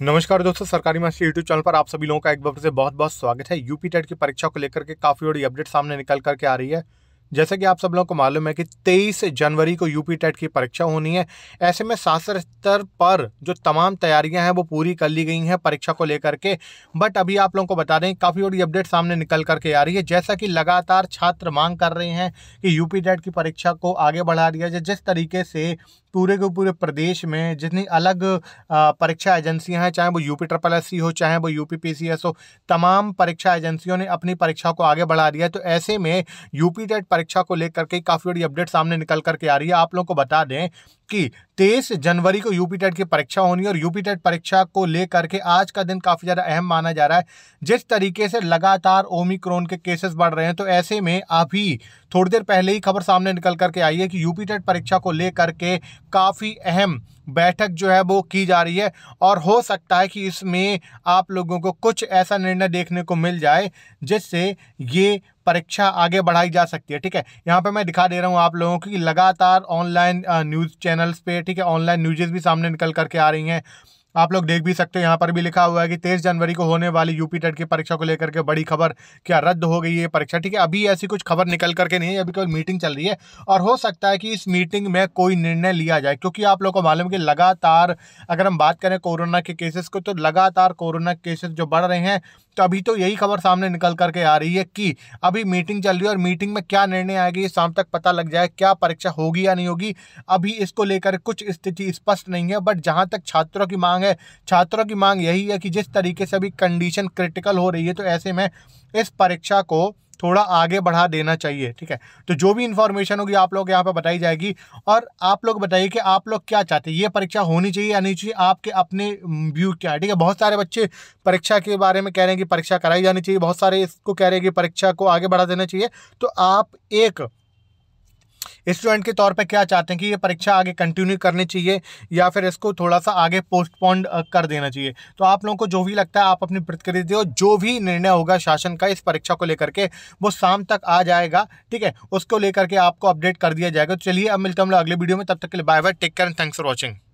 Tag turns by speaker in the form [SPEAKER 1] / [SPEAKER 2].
[SPEAKER 1] नमस्कार दोस्तों सरकारी मास्टर यूट्यूब चैनल पर आप सभी लोगों का एक बार से बहुत बहुत स्वागत है यूपी टेट की परीक्षा को लेकर के काफी बड़ी अपडेट सामने निकल करके आ रही है जैसे कि आप सब लोगों को मालूम है कि 23 जनवरी को यूपी टेट की परीक्षा होनी है ऐसे में शास्त्र स्तर पर जो तमाम तैयारियां हैं वो पूरी कर ली गई हैं परीक्षा को लेकर के बट अभी आप लोगों को बता दें काफ़ी बड़ी अपडेट सामने निकल करके आ रही है जैसा कि लगातार छात्र मांग कर रहे हैं कि यूपी टेट की परीक्षा को आगे बढ़ा दिया जाए जिस तरीके से पूरे के पूरे प्रदेश में जितनी अलग परीक्षा एजेंसियाँ हैं चाहे वो यूपी ट्रिपल एस हो चाहे वो यूपी पी हो तमाम परीक्षा एजेंसियों ने अपनी परीक्षा को आगे बढ़ा दिया तो ऐसे में यूपी टेट परीक्षा को लेकर के काफी बड़ी अपडेट सामने निकल करके आ रही है आप लोगों को बता दें कि तेईस जनवरी को यूपी टेट की परीक्षा होनी और यूपी टेट परीक्षा को लेकर के आज का दिन काफ़ी ज़्यादा अहम माना जा रहा है जिस तरीके से लगातार ओमिक्रोन के केसेस बढ़ रहे हैं तो ऐसे में अभी थोड़ी देर पहले ही खबर सामने निकल करके आई है कि यूपी टेट परीक्षा को लेकर के काफ़ी अहम बैठक जो है वो की जा रही है और हो सकता है कि इसमें आप लोगों को कुछ ऐसा निर्णय देखने को मिल जाए जिससे ये परीक्षा आगे बढ़ाई जा सकती है ठीक है यहाँ पे मैं दिखा दे रहा हूँ आप लोगों को कि लगातार ऑनलाइन न्यूज़ चैनल चैनल्स पे ठीक है ऑनलाइन न्यूजेज भी सामने निकल करके आ रही हैं आप लोग देख भी सकते हो यहाँ पर भी लिखा हुआ है कि तेईस जनवरी को होने वाली यूपी टेट की परीक्षा को लेकर के बड़ी खबर क्या रद्द हो गई है परीक्षा ठीक है अभी ऐसी कुछ खबर निकल करके नहीं है अभी कोई मीटिंग चल रही है और हो सकता है कि इस मीटिंग में कोई निर्णय लिया जाए क्योंकि आप लोग को मालूम कि लगातार अगर हम बात करें कोरोना के केसेस को तो लगातार कोरोना केसेस जो बढ़ रहे हैं तो अभी तो यही खबर सामने निकल करके आ रही है कि अभी मीटिंग चल रही है और मीटिंग में क्या निर्णय आएगी ये शाम तक पता लग जाए क्या परीक्षा होगी या नहीं होगी अभी इसको लेकर कुछ स्थिति स्पष्ट नहीं है बट जहाँ तक छात्रों की मांग मांग है छात्रों की मांग यही है कि जिस तरीके से अभी कंडीशन क्रिटिकल हो रही है तो ऐसे में इस परीक्षा को थोड़ा आगे बढ़ा देना चाहिए ठीक है तो जो भी इन्फॉर्मेशन होगी आप लोग यहाँ पर बताई जाएगी और आप लोग बताइए कि आप लोग क्या चाहते हैं ये परीक्षा होनी चाहिए या नहीं चाहिए आपके अपने व्यू क्या है ठीक है बहुत सारे बच्चे परीक्षा के बारे में कह रहे हैं कि परीक्षा कराई जानी चाहिए बहुत सारे इसको कह रहे हैं कि परीक्षा को आगे बढ़ा देना चाहिए तो आप एक स्टूडेंट के तौर पर क्या चाहते हैं कि ये परीक्षा आगे कंटिन्यू करनी चाहिए या फिर इसको थोड़ा सा आगे पोस्टपोन कर देना चाहिए तो आप लोगों को जो भी लगता है आप अपनी प्रतिक्रिया दो जो भी निर्णय होगा शासन का इस परीक्षा को लेकर के वो शाम तक आ जाएगा ठीक है उसको लेकर के आपको अपडेट कर दिया जाएगा तो चलिए अब मिलते हम लोग अगले वीडियो में तब तक के लिए bye bye take care and thanks for watching